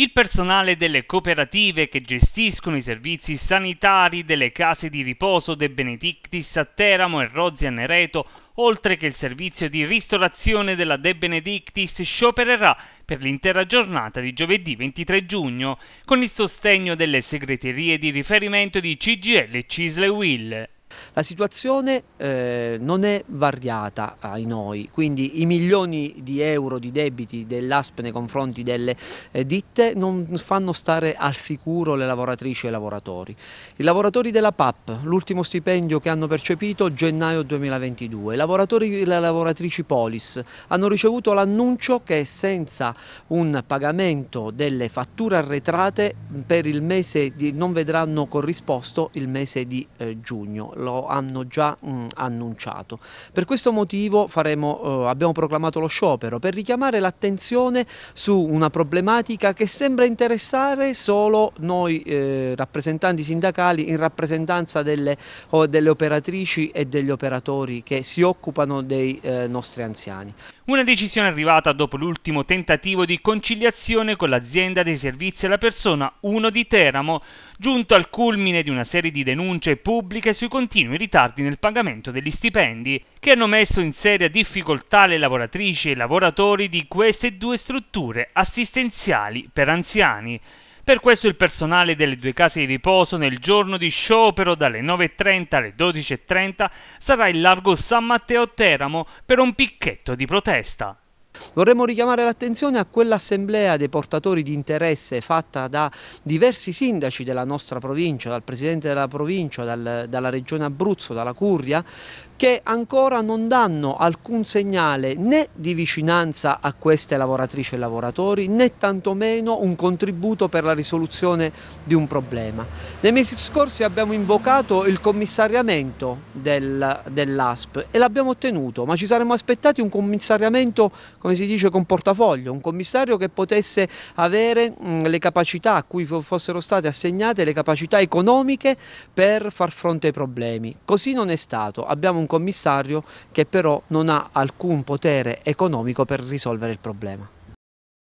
Il personale delle cooperative che gestiscono i servizi sanitari delle case di riposo De Benedictis a Teramo e Rozzi Nereto, oltre che il servizio di ristorazione della De Benedictis, sciopererà per l'intera giornata di giovedì 23 giugno, con il sostegno delle segreterie di riferimento di CGL e Cisle Will. La situazione eh, non è variata ai noi, quindi i milioni di euro di debiti dell'ASP nei confronti delle eh, ditte non fanno stare al sicuro le lavoratrici e i lavoratori. I lavoratori della PAP, l'ultimo stipendio che hanno percepito gennaio 2022, i lavoratori e le lavoratrici Polis hanno ricevuto l'annuncio che senza un pagamento delle fatture arretrate per il mese di, non vedranno corrisposto il mese di eh, giugno lo hanno già mh, mm, annunciato. Per questo motivo faremo, eh, abbiamo proclamato lo sciopero per richiamare l'attenzione su una problematica che sembra interessare solo noi eh, rappresentanti sindacali in rappresentanza delle, delle, operatrici e degli operatori che si occupano dei eh, nostri anziani. Una decisione arrivata dopo l'ultimo tentativo di conciliazione con l'azienda dei servizi alla persona 1 di Teramo, giunto al culmine di una serie di denunce pubbliche sui continui ritardi nel pagamento degli stipendi, che hanno messo in seria difficoltà le lavoratrici e i lavoratori di queste due strutture assistenziali per anziani per questo il personale delle due case di riposo nel giorno di sciopero dalle 9.30 alle 12.30 sarà in largo San Matteo Teramo per un picchetto di protesta. Vorremmo richiamare l'attenzione a quell'assemblea dei portatori di interesse fatta da diversi sindaci della nostra provincia, dal presidente della provincia, dal, dalla regione Abruzzo, dalla Curia, che ancora non danno alcun segnale né di vicinanza a queste lavoratrici e lavoratori né tantomeno un contributo per la risoluzione di un problema. Nei mesi scorsi abbiamo invocato il commissariamento del, dell'ASP e l'abbiamo ottenuto, ma ci saremmo aspettati un commissariamento come si dice, con portafoglio, un commissario che potesse avere mm, le capacità a cui fossero state assegnate le capacità economiche per far fronte ai problemi. Così non è stato, abbiamo un commissario che però non ha alcun potere economico per risolvere il problema.